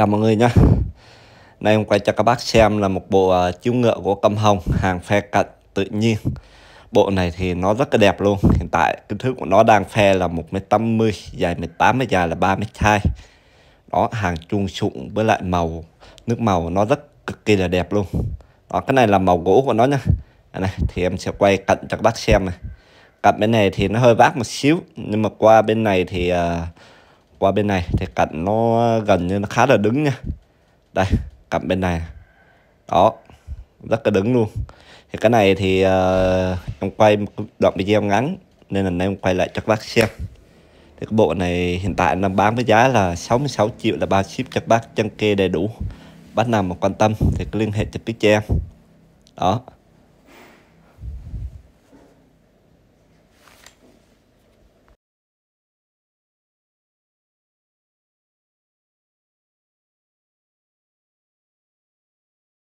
Chào mọi người nhé. Nay em quay cho các bác xem là một bộ uh, chiếu ngựa của Câm Hồng Hàng phe cận tự nhiên Bộ này thì nó rất là đẹp luôn Hiện tại kích thước của nó đang phe là 1m80 Dài 18 và dài là hai. Đó hàng chuông sụn với lại màu Nước màu nó rất cực kỳ là đẹp luôn Đó cái này là màu gỗ của nó nha này, Thì em sẽ quay cận cho các bác xem này Cận bên này thì nó hơi vác một xíu Nhưng mà qua bên này thì uh, qua bên này thì cạnh nó gần như nó khá là đứng nha đây cạnh bên này đó rất là đứng luôn thì cái này thì uh, em quay một đoạn video ngắn nên là em quay lại cho các bác xem thì cái bộ này hiện tại đang bán với giá là 66 triệu là bao ship cho bác chân kê đầy đủ bác nào mà quan tâm thì cứ liên hệ trực tiếp cho em đó